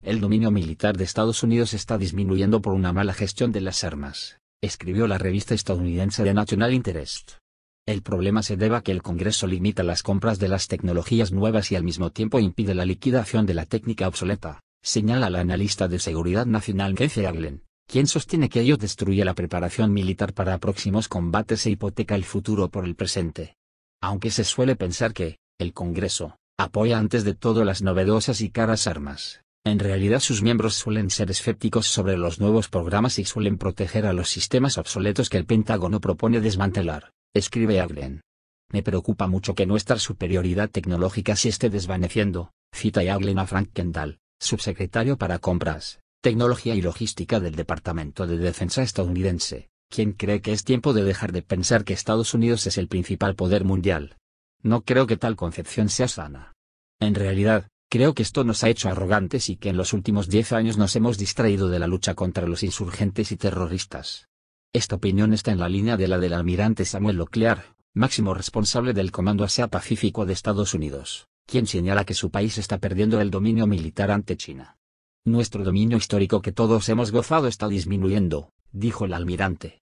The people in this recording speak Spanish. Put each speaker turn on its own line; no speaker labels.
El dominio militar de Estados Unidos está disminuyendo por una mala gestión de las armas, escribió la revista estadounidense de National Interest. El problema se debe a que el Congreso limita las compras de las tecnologías nuevas y al mismo tiempo impide la liquidación de la técnica obsoleta, señala la analista de seguridad nacional Kenzie Arlen, quien sostiene que ello destruye la preparación militar para próximos combates e hipoteca el futuro por el presente. Aunque se suele pensar que, el Congreso, apoya antes de todo las novedosas y caras armas en realidad sus miembros suelen ser escépticos sobre los nuevos programas y suelen proteger a los sistemas obsoletos que el Pentágono propone desmantelar, escribe Aglen. Me preocupa mucho que nuestra superioridad tecnológica se esté desvaneciendo, cita Aglen a Frank Kendall, subsecretario para compras, tecnología y logística del Departamento de Defensa estadounidense, quien cree que es tiempo de dejar de pensar que Estados Unidos es el principal poder mundial. No creo que tal concepción sea sana. En realidad, Creo que esto nos ha hecho arrogantes y que en los últimos diez años nos hemos distraído de la lucha contra los insurgentes y terroristas. Esta opinión está en la línea de la del almirante Samuel Leclerc, máximo responsable del Comando Asia Pacífico de Estados Unidos, quien señala que su país está perdiendo el dominio militar ante China. Nuestro dominio histórico que todos hemos gozado está disminuyendo, dijo el almirante,